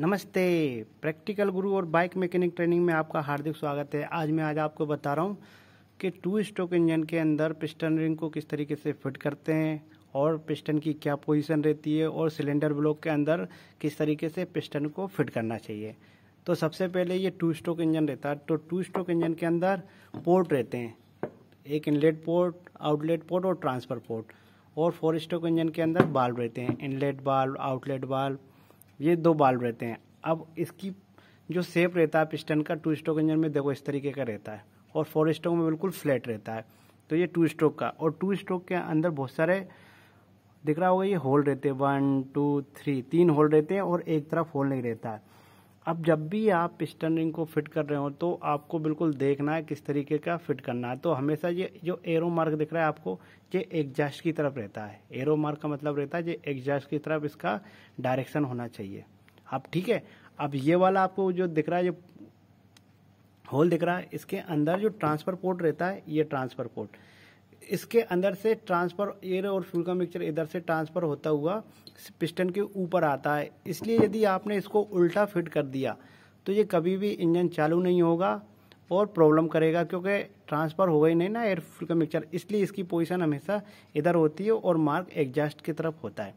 नमस्ते प्रैक्टिकल गुरु और बाइक मैकेनिक ट्रेनिंग में आपका हार्दिक स्वागत है आज मैं आज आपको बता रहा हूँ कि टू स्ट्रोक इंजन के अंदर पिस्टन रिंग को किस तरीके से फिट करते हैं और पिस्टन की क्या पोजीशन रहती है और सिलेंडर ब्लॉक के अंदर किस तरीके से पिस्टन को फिट करना चाहिए तो सबसे पहले ये टू स्ट्रोक इंजन रहता है तो टू स्ट्रोक इंजन के अंदर पोर्ट रहते हैं एक इनलेट पोर्ट आउटलेट पोर्ट और ट्रांसफर पोर्ट और फोर स्ट्रोक इंजन के अंदर बाल्ब रहते हैं इनलेट बाल्ब आउटलेट बाल्ब ये दो बाल रहते हैं अब इसकी जो सेप रहता है पिस्टन का टू स्ट्रोक इंजन में देखो इस तरीके का रहता है और फोर स्ट्रोक में बिल्कुल फ्लैट रहता है तो ये टू स्ट्रोक का और टू स्ट्रोक के अंदर बहुत सारे दिख रहा होगा ये होल रहते हैं वन टू थ्री तीन होल रहते हैं और एक तरफ होल नहीं रहता है अब जब भी आप पिस्टन रिंग को फिट कर रहे हो तो आपको बिल्कुल देखना है किस तरीके का फिट करना है तो हमेशा ये जो एरो मार्क दिख रहा है आपको ये एग्जास्ट की तरफ रहता है एरो मार्क का मतलब रहता है ये एग्जास्ट की तरफ इसका डायरेक्शन होना चाहिए अब ठीक है अब ये वाला आपको जो दिख रहा है जो होल दिख रहा है इसके अंदर जो ट्रांसफर पोर्ट रहता है ये ट्रांसफर पोर्ट इसके अंदर से ट्रांसफर एयर और फ्यूल का मिक्सचर इधर से ट्रांसफर होता हुआ पिस्टन के ऊपर आता है इसलिए यदि आपने इसको उल्टा फिट कर दिया तो ये कभी भी इंजन चालू नहीं होगा और प्रॉब्लम करेगा क्योंकि ट्रांसफ़र होगा ही नहीं ना एयर फ्यूल का मिक्सचर इसलिए इसकी पोजिशन हमेशा इधर होती है और मार्क एग्जास्ट की तरफ होता है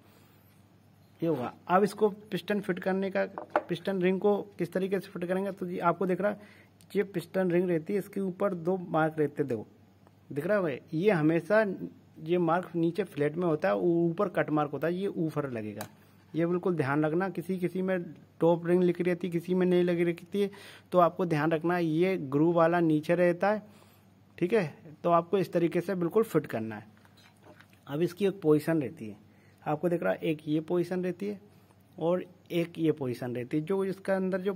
ये होगा अब इसको पिस्टन फिट करने का पिस्टन रिंग को किस तरीके से फिट करेंगे तो जी आपको देख रहा है ये पिस्टन रिंग रहती है इसके ऊपर दो मार्क रहते देखो दिख रहा है ये हमेशा ये मार्क नीचे फ्लैट में होता है ऊपर कट मार्क होता है ये ऊपर लगेगा ये बिल्कुल ध्यान रखना किसी किसी में टॉप रिंग लिखी रहती थी किसी में नहीं लगी रहती थी तो आपको ध्यान रखना ये ग्रू वाला नीचे रहता है ठीक है तो आपको इस तरीके से बिल्कुल फिट करना है अब इसकी एक पोजिशन रहती है आपको देख रहा है एक ये पोजिशन रहती है और एक ये पोजिशन रहती है जो इसका अंदर जो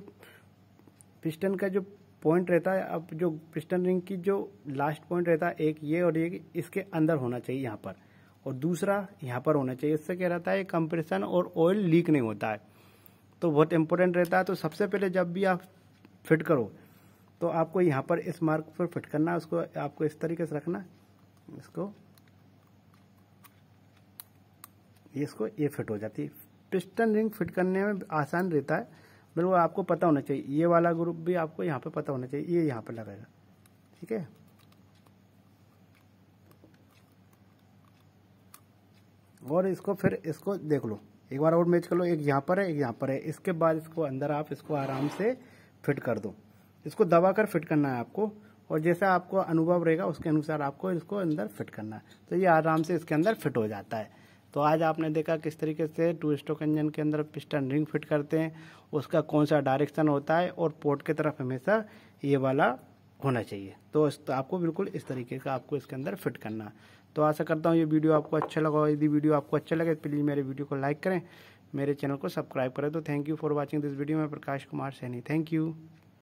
पिस्टन का जो पॉइंट रहता है अब जो पिस्टन रिंग की जो लास्ट पॉइंट रहता है एक ये और ये इसके अंदर होना चाहिए यहाँ पर और दूसरा यहाँ पर होना चाहिए इससे क्या रहता है कंप्रेशन और ऑयल लीक नहीं होता है तो बहुत इंपॉर्टेंट रहता है तो सबसे पहले जब भी आप फिट करो तो आपको यहाँ पर इस मार्क पर फिट करना उसको आपको इस तरीके से रखना इसको ये इसको ये फिट हो जाती है पिस्टन रिंग फिट करने में आसान रहता है बिल्कुल आपको पता होना चाहिए ये वाला ग्रुप भी आपको यहाँ पे पता होना चाहिए ये यहाँ पे लगेगा ठीक है और इसको फिर इसको देख लो एक बार और मैच कर लो एक यहाँ पर है एक यहाँ पर है इसके बाद इसको अंदर आप इसको आराम से फिट कर दो इसको दबा कर फिट करना है आपको और जैसा आपको अनुभव रहेगा उसके अनुसार आपको इसको अंदर फिट करना है तो ये आराम से इसके अंदर फिट हो जाता है तो आज आपने देखा किस तरीके से टू स्ट्रोक इंजन के अंदर पिस्टन रिंग फिट करते हैं उसका कौन सा डायरेक्शन होता है और पोर्ट की तरफ हमेशा ये वाला होना चाहिए तो, तो, आपको बिल्कुल इस तरीके का आपको इसके अंदर फिट करना तो आशा करता हूँ ये वीडियो आपको अच्छा लगा यदि वीडियो आपको अच्छा लगे प्लीज़ मेरे वीडियो को लाइक करें मेरे चैनल को सब्सक्राइब करें तो thank you for watching this video मैं प्रकाश कुमार सैनी थैंक यू